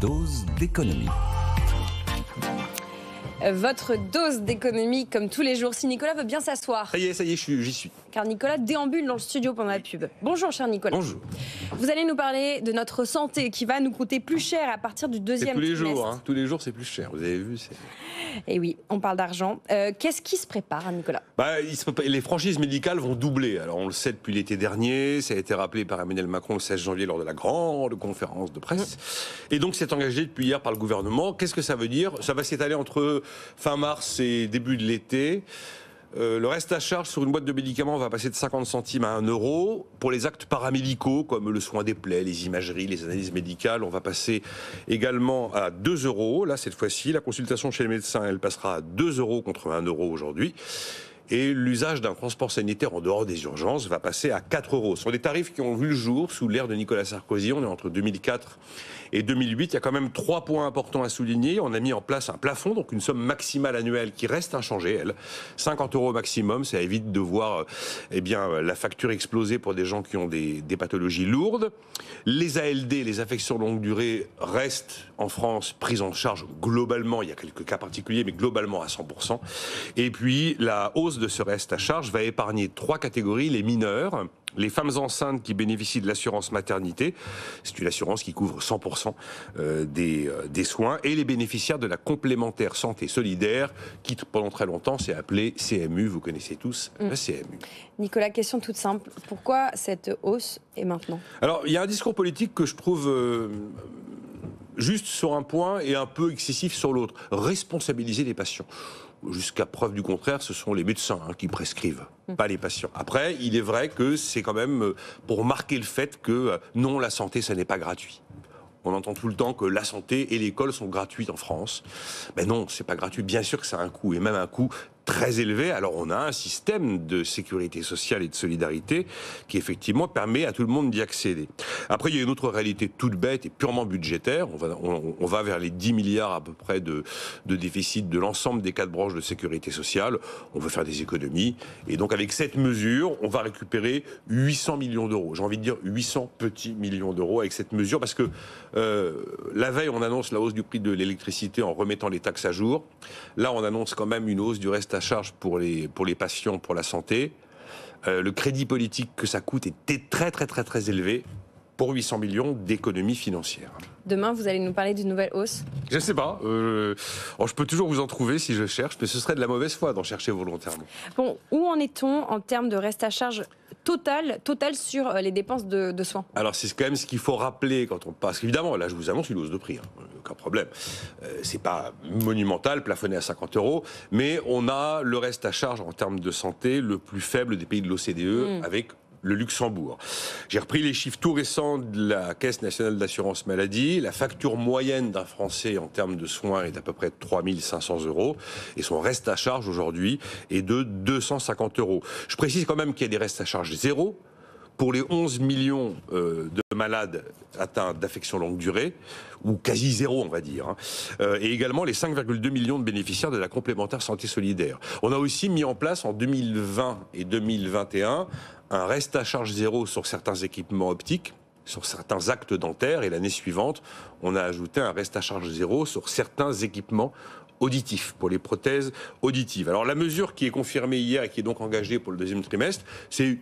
dose d'économie. Votre dose d'économie, comme tous les jours. Si Nicolas veut bien s'asseoir. Ça y est, ça y est, j'y suis car Nicolas déambule dans le studio pendant la pub. Bonjour, cher Nicolas. Bonjour. Vous allez nous parler de notre santé qui va nous coûter plus cher à partir du deuxième tous les Jours, hein. Tous les jours, c'est plus cher. Vous avez vu Et eh oui, on parle d'argent. Euh, qu'est-ce qui se prépare, Nicolas bah, Les franchises médicales vont doubler. Alors, on le sait depuis l'été dernier. Ça a été rappelé par Emmanuel Macron le 16 janvier lors de la grande conférence de presse. Et donc, c'est engagé depuis hier par le gouvernement. Qu'est-ce que ça veut dire Ça va s'étaler entre fin mars et début de l'été. Euh, le reste à charge sur une boîte de médicaments va passer de 50 centimes à 1 euro. Pour les actes paramédicaux, comme le soin des plaies, les imageries, les analyses médicales, on va passer également à 2 euros. Là, cette fois-ci, la consultation chez les médecins, elle passera à 2 euros contre 1 euro aujourd'hui. Et l'usage d'un transport sanitaire en dehors des urgences va passer à 4 euros. Ce sont des tarifs qui ont vu le jour sous l'ère de Nicolas Sarkozy. On est entre 2004 et 2008. Il y a quand même trois points importants à souligner. On a mis en place un plafond, donc une somme maximale annuelle qui reste inchangée, elle. 50 euros maximum. Ça évite de voir euh, eh bien, la facture exploser pour des gens qui ont des, pathologies lourdes. Les ALD, les affections longue durée, restent en France prises en charge globalement. Il y a quelques cas particuliers, mais globalement à 100%. Et puis la hausse de ce reste à charge va épargner trois catégories, les mineurs, les femmes enceintes qui bénéficient de l'assurance maternité, c'est une assurance qui couvre 100% euh, euh, des, soins, et les bénéficiaires de la complémentaire santé solidaire, qui pendant très longtemps s'est appelée CMU, vous connaissez tous mm. la CMU. Nicolas, question toute simple, pourquoi cette hausse est maintenant Alors, il y a un discours politique que je trouve... Euh, juste sur un point et un peu excessif sur l'autre. Responsabiliser les patients jusqu'à preuve du contraire, ce sont les médecins hein, qui prescrivent, pas les patients. Après, il est vrai que c'est quand même euh, pour marquer le fait que euh, non, la santé, ça n'est pas gratuit. On entend tout le temps que la santé et l'école sont gratuites en France. Mais ben non, c'est pas gratuit. Bien sûr que ça a un coût, et même un coût très élevé. Alors on a un système de sécurité sociale et de solidarité qui effectivement permet à tout le monde d'y accéder. Après, il y a une autre réalité toute bête et purement budgétaire. On va, on, va vers les 10 milliards à peu près de, de déficit de l'ensemble des quatre branches de sécurité sociale. On veut faire des économies. Et donc avec cette mesure, on va récupérer 800 millions d'euros. J'ai envie de dire 800 petits millions d'euros avec cette mesure parce que euh, la veille, on annonce la hausse du prix de l'électricité en remettant les taxes à jour. Là, on annonce quand même une hausse du reste à charge pour les, pour les patients, pour la santé. Euh, le crédit politique que ça coûte est très très très très élevé pour 800 millions d'économies financières. Demain, vous allez nous parler d'une nouvelle hausse Je ne sais pas. Euh, oh, je peux toujours vous en trouver si je cherche, mais ce serait de la mauvaise foi d'en chercher volontairement. Bon, où en est-on en termes de reste à charge Total sur euh, les dépenses de, soins. Alors c'est quand même ce qu'il faut rappeler quand on passe. Évidemment, là je vous annonce une hausse de prix, hein. euh, aucun problème. Euh, c'est pas monumental, plafonné à 50 euros, mais on a le reste à charge en termes de santé le plus faible des pays de l'OCDE mm. avec le Luxembourg. J'ai repris les chiffres tout récents de la Caisse nationale d'assurance maladie. La facture moyenne d'un Français en termes de soins est à peu près 3500 euros et son reste à charge aujourd'hui est de 250 euros. Je précise quand même qu'il y a des restes à charge zéro pour les 11 millions euh, de malades atteints d'affections longue durée, ou quasi zéro, on va dire. Hein. Euh, et également les 5,2 millions de bénéficiaires de la complémentaire santé solidaire. On a aussi mis en place en 2020 et 2021 un reste à charge zéro sur certains équipements optiques sur certains actes dentaires et l'année suivante, on a ajouté un reste à charge zéro sur certains équipements auditifs, pour les prothèses auditives. Alors la mesure qui est confirmée hier et qui est donc engagée pour le deuxième trimestre, c'est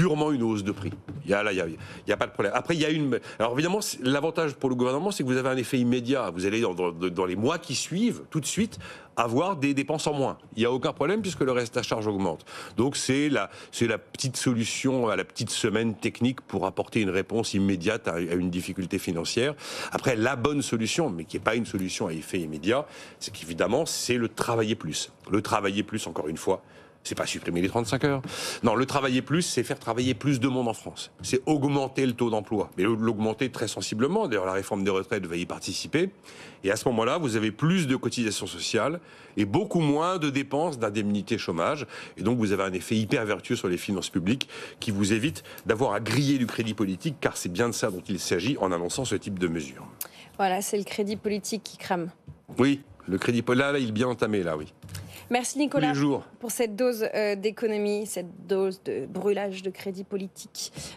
purement une hausse de prix. Il y a là, il y a, pas de problème. Après, il y a une. Alors évidemment, l'avantage pour le gouvernement, c'est que vous avez un effet immédiat. Vous allez dans, les mois qui suivent, tout de suite, avoir des dépenses en moins. Il n'y a aucun problème puisque le reste à charge augmente. Donc c'est la, c'est la petite solution à la petite semaine technique pour apporter une réponse immédiate à, à une difficulté financière. Après, la bonne solution, mais qui n'est pas une solution à effet immédiat, c'est qu'évidemment, c'est le travailler plus. Le travailler plus, encore une fois c'est pas supprimer les 35 heures. Non, le travailler plus, c'est faire travailler plus de monde en France. C'est augmenter le taux d'emploi. Mais l'augmenter très sensiblement. D'ailleurs, la réforme des retraites va y participer. Et à ce moment-là, vous avez plus de cotisations sociales et beaucoup moins de dépenses d'indemnité chômage. Et donc, vous avez un effet hyper vertueux sur les finances publiques qui vous évite d'avoir à griller du crédit politique, car c'est bien de ça dont il s'agit en annonçant ce type de mesures. Voilà, c'est le crédit politique qui crame. Oui, le crédit. politique. là, il est bien entamé, là, oui. Merci Nicolas pour cette dose euh, d'économie, cette dose de brûlage de crédit politique.